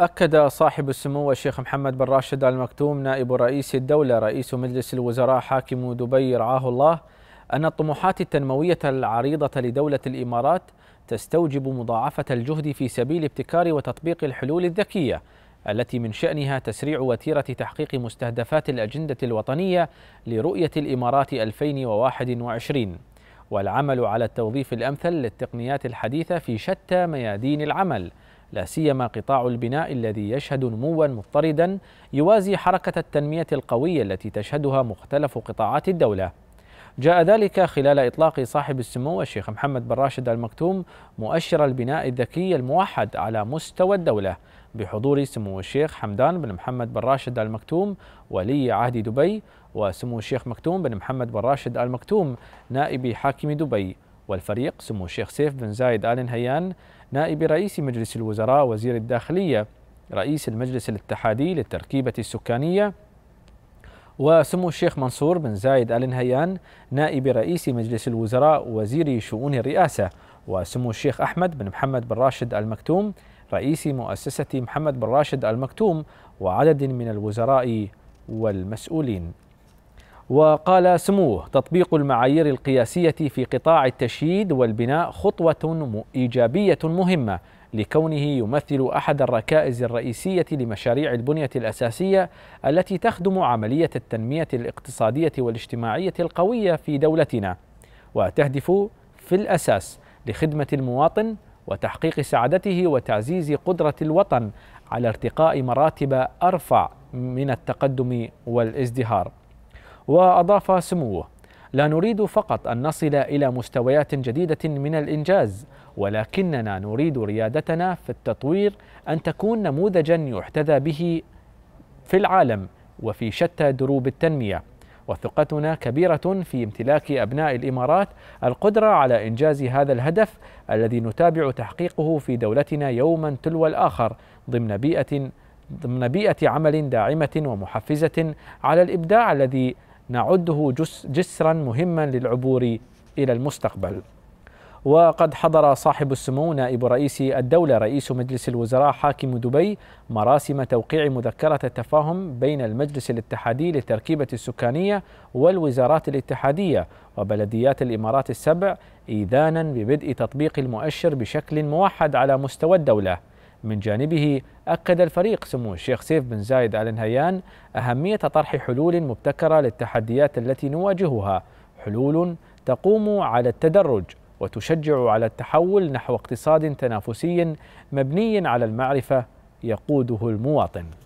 أكد صاحب السمو الشيخ محمد بن راشد آل مكتوم نائب رئيس الدولة رئيس مجلس الوزراء حاكم دبي رعاه الله أن الطموحات التنموية العريضة لدولة الإمارات تستوجب مضاعفة الجهد في سبيل ابتكار وتطبيق الحلول الذكية التي من شأنها تسريع وتيرة تحقيق مستهدفات الأجندة الوطنية لرؤية الإمارات 2021 والعمل على التوظيف الأمثل للتقنيات الحديثة في شتى ميادين العمل لا سيما قطاع البناء الذي يشهد نموا مضطردا يوازي حركة التنمية القوية التي تشهدها مختلف قطاعات الدولة. جاء ذلك خلال إطلاق صاحب السمو الشيخ محمد بن راشد المكتوم مؤشر البناء الذكي الموحد على مستوى الدولة بحضور سمو الشيخ حمدان بن محمد بن راشد المكتوم ولي عهد دبي وسمو الشيخ مكتوم بن محمد بن راشد المكتوم نائب حاكم دبي والفريق سمو الشيخ سيف بن زايد آل نهيان نائب رئيس مجلس الوزراء وزير الداخلية رئيس المجلس الاتحادي للتركيبة السكانية وسمو الشيخ منصور بن زايد آل نهيان نائب رئيس مجلس الوزراء وزير شؤون الرئاسة وسمو الشيخ أحمد بن محمد بن راشد المكتوم رئيس مؤسسة محمد بن راشد المكتوم وعدد من الوزراء والمسؤولين وقال سموه تطبيق المعايير القياسية في قطاع التشييد والبناء خطوة إيجابية مهمة لكونه يمثل أحد الركائز الرئيسية لمشاريع البنية الأساسية التي تخدم عملية التنمية الاقتصادية والاجتماعية القوية في دولتنا وتهدف في الأساس لخدمة المواطن وتحقيق سعادته وتعزيز قدرة الوطن على ارتقاء مراتب أرفع من التقدم والازدهار وأضاف سموه لا نريد فقط أن نصل إلى مستويات جديدة من الإنجاز ولكننا نريد ريادتنا في التطوير أن تكون نموذجا يحتذى به في العالم وفي شتى دروب التنمية وثقتنا كبيرة في امتلاك أبناء الإمارات القدرة على إنجاز هذا الهدف الذي نتابع تحقيقه في دولتنا يوما تلو الآخر ضمن بيئة ضمن بيئة عمل داعمة ومحفزة على الإبداع الذي نعده جسرا مهما للعبور الى المستقبل. وقد حضر صاحب السمو نائب رئيس الدولة رئيس مجلس الوزراء حاكم دبي مراسم توقيع مذكرة التفاهم بين المجلس الاتحادي للتركيبة السكانية والوزارات الاتحادية وبلديات الإمارات السبع إيذانا ببدء تطبيق المؤشر بشكل موحد على مستوى الدولة من جانبه أكد الفريق سمو الشيخ سيف بن زايد آل نهيان أهمية طرح حلول مبتكرة للتحديات التي نواجهها حلول تقوم على التدرج وتشجع على التحول نحو اقتصاد تنافسي مبني على المعرفة يقوده المواطن